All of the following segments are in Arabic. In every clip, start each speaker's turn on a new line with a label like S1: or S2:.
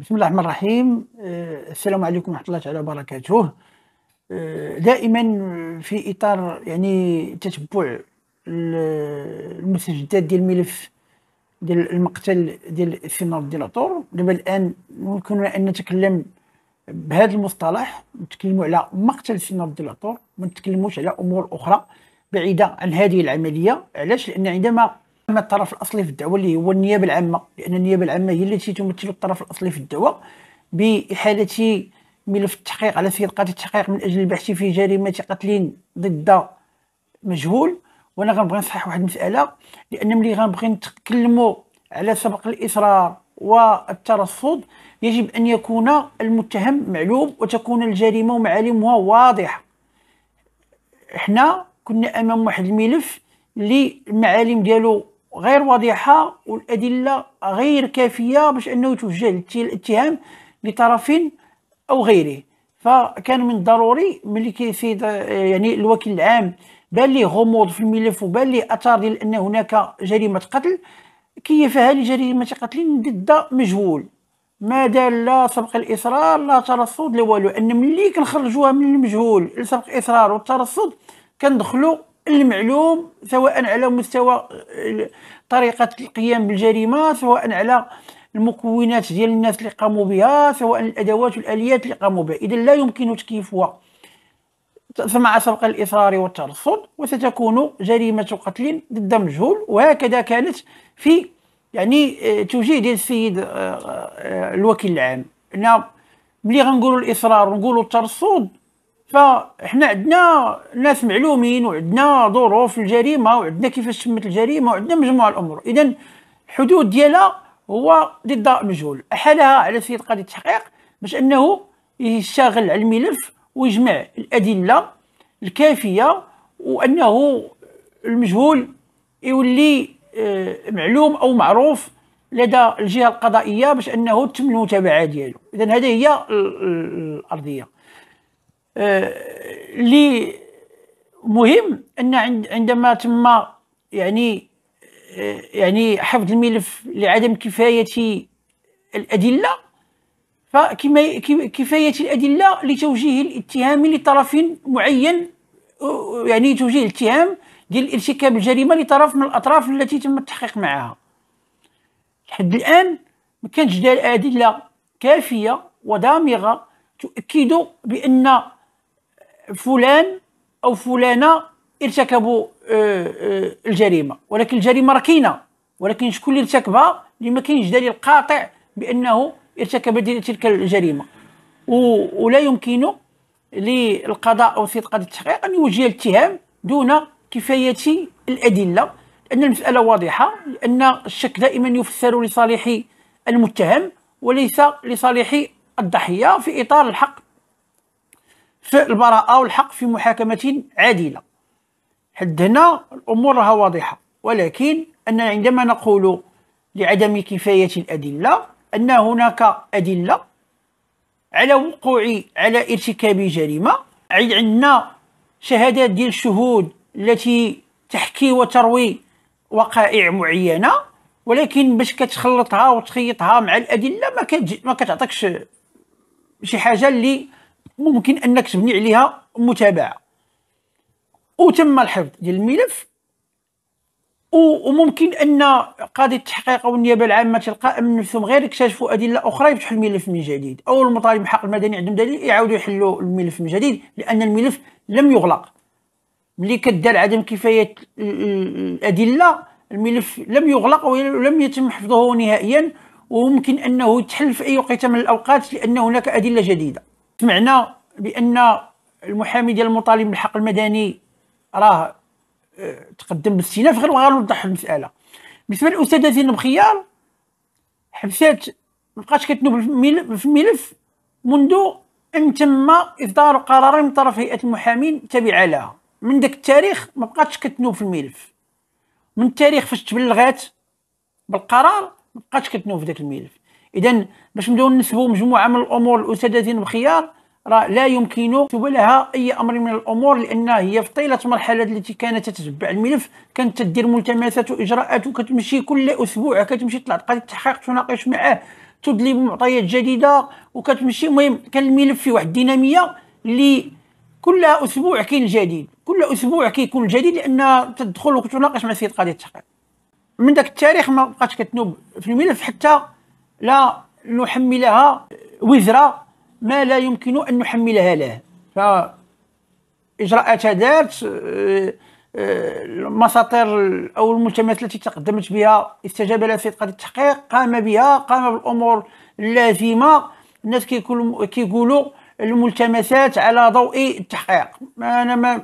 S1: بسم الله الرحمن الرحيم آه، السلام عليكم ورحمه الله تعالى وبركاته آه، دائما في اطار يعني تتبع المستجدات ديال الملف ديال المقتل ديال ديال ديلاطور دابا الان ممكن ان نتكلم بهذا المصطلح نتكلموا على مقتل ديال ديلاطور ما نتكلموش على امور اخرى بعيده عن هذه العمليه علاش لان عندما اما الطرف الاصلي في الدعوه اللي هو النيابه العامه لان النيابه العامه هي التي تمثل الطرف الاصلي في الدعوه باحاله ملف التحقيق على سيد قاضي التحقيق من اجل البحث في جريمه قتل ضد مجهول وانا غنبغي نصحح واحد المساله لان ملي غنبغي نتكلموا على سبق الاصرار والترصد يجب ان يكون المتهم معلوم وتكون الجريمه ومعالمها واضحه احنا كنا امام واحد الملف اللي المعالم ديالو غير واضحه والادله غير كافيه باش انه توجه الاتهام لطرف او غيره فكان من الضروري ملي كيفيد يعني الوكيل العام بان ليه غموض في الملف وبان ليه اثار ديال ان هناك جريمه قتل كيفها لجريمه قتل ضد مجهول ماذا لا سبق الاصرار لا ترصد لا والو ان ملي كنخرجوها من المجهول لسبق الاصرار والترصد كندخلوا المعلوم سواء على مستوى آه، طريقة القيام بالجريمة سواء على المكونات ديال الناس اللي قاموا بها سواء الادوات والاليات اللي قاموا بها اذا لا يمكن تكييفها ثم سبق الاصرار والترصد وستكون جريمه قتل ضد مجهول وهكذا كانت في يعني آه، توجيه ديال السيد آه، الوكيل العام أنا ملي غنقولوا الاصرار ونقولوا الترصد فاحنا عندنا ناس معلومين وعندنا ظروف الجريمه وعندنا كيفاش تمت الجريمه وعندنا مجموعه الامور اذا الحدود ديالها هو ضد مجهول احالها على سيد قاضي التحقيق باش انه يشتغل على الملف ويجمع الادله الكافيه وانه المجهول يولي آه، معلوم او معروف لدى الجهه القضائيه باش انه تتم المتابعه ديالو اذا هذه هي الارضيه آه، لي مهم ان عندما تم يعني آه، يعني حفظ الملف لعدم كفايه الادله فكما كفايه الادله لتوجيه الاتهام لطرف معين يعني توجيه الاتهام ديال ارتكاب الجريمه لطرف من الاطراف التي تم التحقيق معها لحد الان ما كانتش ادله كافيه ودامغه تؤكد بان فلان او فلانه ارتكبوا آه، آه، الجريمه ولكن الجريمه راه كاينه ولكن شكون اللي ارتكبها اللي ما كاينش دليل قاطع بانه ارتكب تلك الجريمه ولا يمكن للقضاء او في قضاء التحقيق ان يوجه الاتهام دون كفايه الادله لان المساله واضحه لان الشك دائما يفسر لصالح المتهم وليس لصالح الضحيه في اطار الحق البراءة والحق في محاكمة عادلة حد هنا الأمور راها واضحة ولكن أننا عندما نقول لعدم كفاية الأدلة أن هناك أدلة على وقوع على ارتكاب جريمة عندنا شهادات ديال الشهود التي تحكي وتروي وقائع معينة ولكن باش كتخلطها وتخيطها مع الأدلة ما كتعطيكش شي حاجة اللي ممكن انك تبني عليها متابعه وتم الحفظ ديال الملف وممكن ان قاضي التحقيق او النيابه العامه تلقاء من نفسهم غير اكتشفوا ادله اخرى يفتحوا الملف من جديد او المطالب بحق المدني عندهم دليل يعاودوا يحلوا الملف من جديد لان الملف لم يغلق ملي كدار عدم كفايه الادله الملف لم يغلق ولم يتم حفظه نهائيا وممكن انه يتحل في اي وقت من الاوقات لان هناك ادله جديده سمعنا بان المحامي ديال المطالب بالحق المدني راه آه، تقدم باستئناف غير وغنوضح المساله بالنسبه للاستاذه زينب خيار حبسات مابقاتش كتنوب في الملف منذ ان تم اصدار قرار من طرف هيئه المحامين التابعه لها من داك التاريخ مابقاتش كتنوب في الملف من التاريخ فاش تبلغات بالقرار مابقاتش كتنوب في داك الملف اذا باش نبداو نسبوا مجموعه من الامور لاساتذه بخيار راه لا يمكن لها اي امر من الامور لان هي في طيله المرحله التي كانت تتبع الملف كانت تدير ملتمسات واجراءات وكتمشي كل اسبوع كتمشي تلعب التحقيق تناقش معاه تدلي بمعطيات جديده وكتمشي المهم كان الملف فيه واحد الديناميه اللي كل اسبوع كاين جديد كل اسبوع كيكون جديد لان تدخل وتناقش مع السيد قاضي التحقيق من ذاك التاريخ ما بقاتش كتنوب في الملف حتى لا نحملها وزرة ما لا يمكن أن نحملها له فإجراءات دارت آه، آه، المساطير أو الملتمسات التي تقدمت بها استجاب لها في قضية التحقيق قام بها قام بالأمور اللازمة الناس كيقولوا الملتمسات على ضوء التحقيق انا ما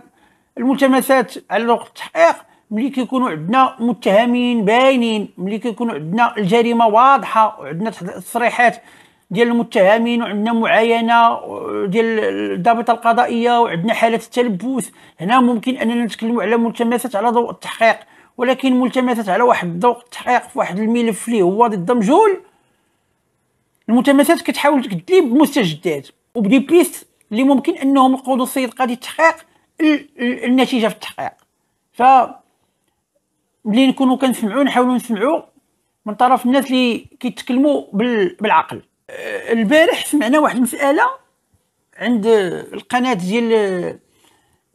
S1: الملتمسات على ضوء التحقيق ملي كيكونوا عندنا متهمين باينين ملي كيكونوا عندنا الجريمه واضحه وعندنا تصريحات ديال المتهمين وعندنا معاينه ديال الضابطه القضائيه وعندنا حالات التلبس هنا ممكن اننا نتكلموا على ملتمسات على ضوء التحقيق ولكن ملتمسات على واحد ضوء التحقيق في واحد الملف اللي هو ضد مجهول الملتمسات كتحاول تكذب بمستجدات وبدي بيست اللي ممكن انهم يقودوا السيد قاضي التحقيق النتيجه في التحقيق ف ملي نكونوا كنسمعوا نحاولوا نسمعوا من طرف الناس اللي كيتكلموا بالعقل أه، البارح سمعنا واحد المساله عند القناه ديال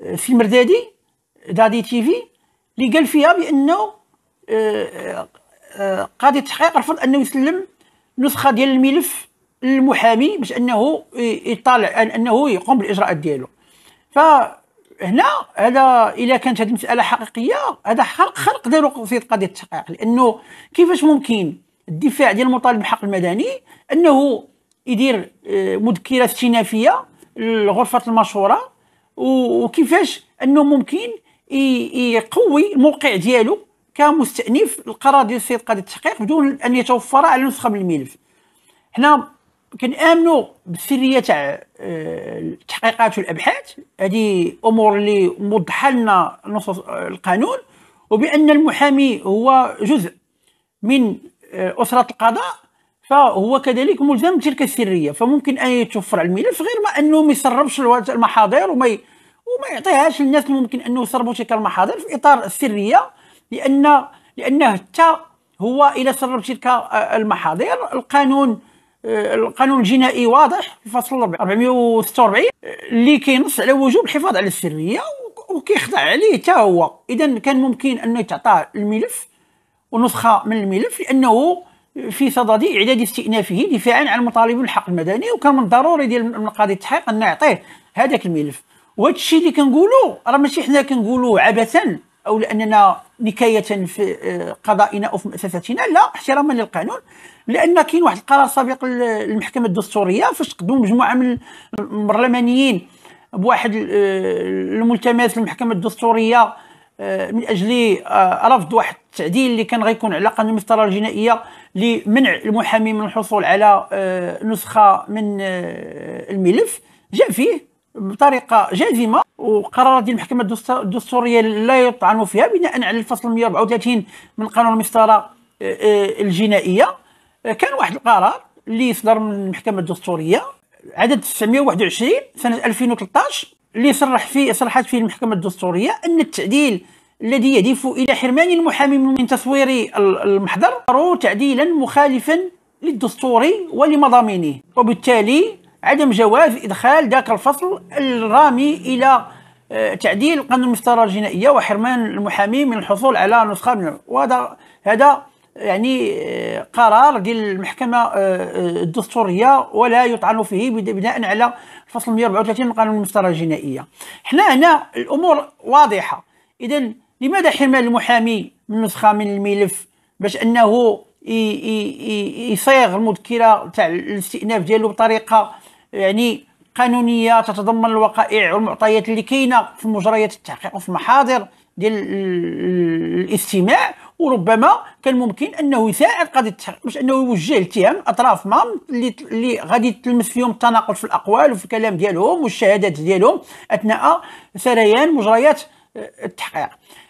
S1: أه، في مردادي دادي تي في اللي قال فيها بانه أه، قاضي التحقيق رفض انه يسلم نسخه ديال الملف للمحامي باش انه يطالع انه يقوم بالاجراءات ديالو ف هنا هذا الا كانت هذه المساله حقيقيه هذا خلق خلق داروا في قضيه التحقيق لانه كيفاش ممكن الدفاع ديال المطالب بالحق المدني انه يدير آه، مذكره استئنافيه لغرفه المشوره وكيفاش انه ممكن يقوي الموقع ديالو كمستأنف القرار ديال السيد قاضي التحقيق بدون ان يتوفر على نسخه من الملف حنا كنامنوا بالسريه تاع التحقيقات آه، والابحاث هذه امور اللي موضحه لنا نصوص آه، القانون وبان المحامي هو جزء من آه، اسره القضاء فهو كذلك ملزم بتلك السريه فممكن ان يتوفر على الملف غير ما انه ما يسربش المحاضر وما وما يعطيهاش للناس اللي ممكن انه يسربوا تلك المحاضر في اطار السريه لان لانه حتى هو الى سرب تلك المحاضر القانون آه، القانون الجنائي واضح في فصل 446 اللي كينص على وجوب الحفاظ على السريه وكيخضع عليه حتى هو اذا كان ممكن انه يتعطى الملف ونسخه من الملف لانه في صدد اعداد استئنافه دفاعا عن مطالب الحق المدني وكان من الضروري ديال القاضي التحقيق ان يعطيه هذاك الملف وهذا الشيء اللي كنقولوا راه ماشي حنا كنقولوا عبثا أو لأننا نكاية في آه، قضائنا أو في مؤسساتنا لا احتراما للقانون لأن كاين واحد القرار سابق للمحكمة الدستورية فاش قدموا مجموعة من البرلمانيين بواحد آه، الملتمس للمحكمة الدستورية آه، من اجل رفض واحد التعديل اللي كان غيكون على قانون المسطره الجنائيه لمنع المحامي من الحصول على نسخه من الملف جاء فيه بطريقه جازمه ديال المحكمه الدستوريه لا يطعن فيها بناء على الفصل 134 من قانون المسطره آه، آه، الجنائيه آه، كان واحد القرار اللي صدر من المحكمه الدستوريه عدد 921 سنه 2013 اللي صرح فيه صرحت فيه المحكمه الدستوريه ان التعديل الذي يهدف الى حرمان المحامي من تصوير المحضر تعديلا مخالفا للدستور ولمضامينه وبالتالي عدم جواز إدخال ذاك الفصل الرامي إلى آه، تعديل قانون المسطرة الجنائية وحرمان المحامي من الحصول على نسخة منه وهذا هذا يعني آه، قرار ديال المحكمة آه، الدستورية ولا يطعن فيه بناء على الفصل 134 من قانون المسطرة الجنائية حنا هنا الأمور واضحة إذا لماذا حرمان المحامي من نسخة من الملف باش أنه يصيغ المذكرة تاع الاستئناف ديالو بطريقة يعني قانونيه تتضمن الوقائع والمعطيات اللي كاينه في مجريات التحقيق وفي المحاضر ديال الاستماع وربما كان ممكن انه يساعد قضيه التحقيق باش انه يوجه الاتهام اطراف ما اللي اللي غادي تلمس فيهم التناقض في الاقوال وفي الكلام ديالهم والشهادات ديالهم اثناء سريان مجريات آه، التحقيق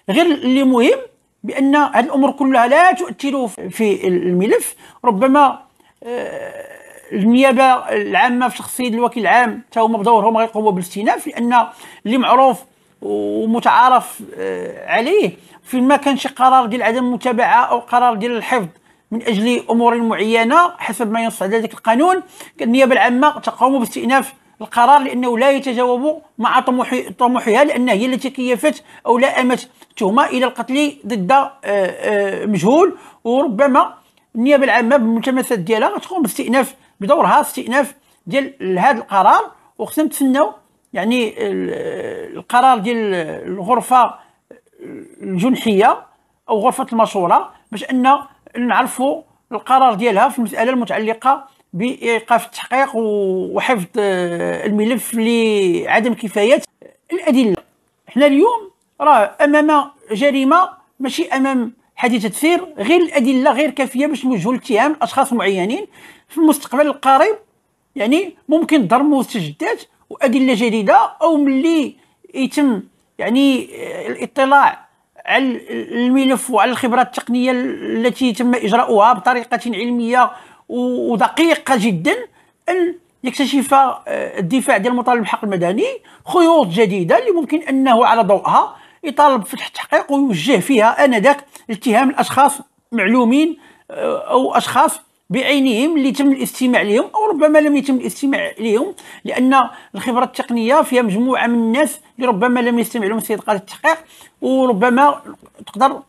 S1: غير اللي مهم بان هذه الامور كلها لا تؤثر في الملف ربما آه، النيابه العامه في شخصيه الوكيل العام حتى هما بدورهم غيقوموا بالاستئناف لان اللي معروف ومتعارف آه، عليه فيما كان شي قرار ديال عدم المتابعه او قرار ديال الحفظ من اجل امور معينه حسب ما ينص على ذلك القانون النيابه العامه تقوم باستئناف القرار لانه لا يتجاوب مع طموح طموحها لان هي التي كيفت او لائمت تهمه الى القتل ضد آه، آه، مجهول وربما النيابه العامه بالملتمسات ديالها تقوم باستئناف بدورها استئناف ديال هذا القرار وخصنا نتفناو يعني القرار ديال الغرفه الجنحيه او غرفه المشوره باش ان نعرفوا القرار ديالها في المساله المتعلقه بايقاف التحقيق وحفظ آه، الملف لعدم كفايه الادله حنا اليوم راه امام جريمه ماشي امام حادثه تفسير غير الادله غير كافيه باش نوجهوا الاتهام لاشخاص معينين في المستقبل القريب يعني ممكن ضرب مستجدات وادله جديده او ملي يتم يعني الاطلاع على الملف وعلى الخبرات التقنيه التي تم اجراؤها بطريقه علميه ودقيقه جدا ان يكتشف آه، الدفاع ديال المطالب بالحق المدني خيوط جديده اللي ممكن انه على ضوئها يطالب فتح التحقيق ويوجه فيها انذاك اتهام الاشخاص معلومين آه، او اشخاص بعينهم اللي تم الاستماع لهم او ربما لم يتم الاستماع لهم لان الخبره التقنيه فيها مجموعه من الناس اللي ربما لم يستمع لهم السيد قاضي التحقيق وربما تقدر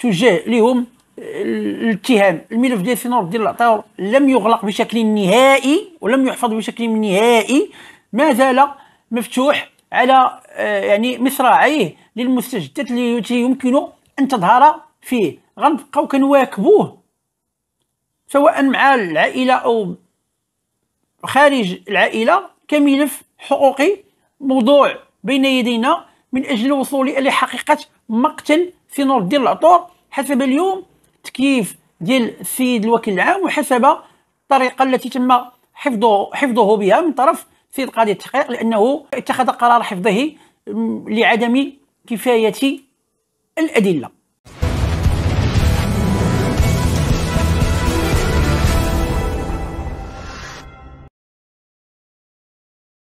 S1: توجه لهم الاتهام الملف ديال سي نور الدين العطاور لم يغلق بشكل نهائي ولم يحفظ بشكل نهائي ما زال مفتوح على آه، يعني مصراعيه للمستجدات التي يمكن ان تظهر فيه غنبقاو كنواكبوه سواء مع العائله او خارج العائله كملف حقوقي موضوع بين يدينا من اجل الوصول الى حقيقه مقتل في نور الدين العطور حسب اليوم تكييف ديال السيد الوكيل العام وحسب الطريقه التي تم حفظه حفظه بها من طرف سيد قاضي التحقيق لانه اتخذ قرار حفظه لعدم كفايه الادله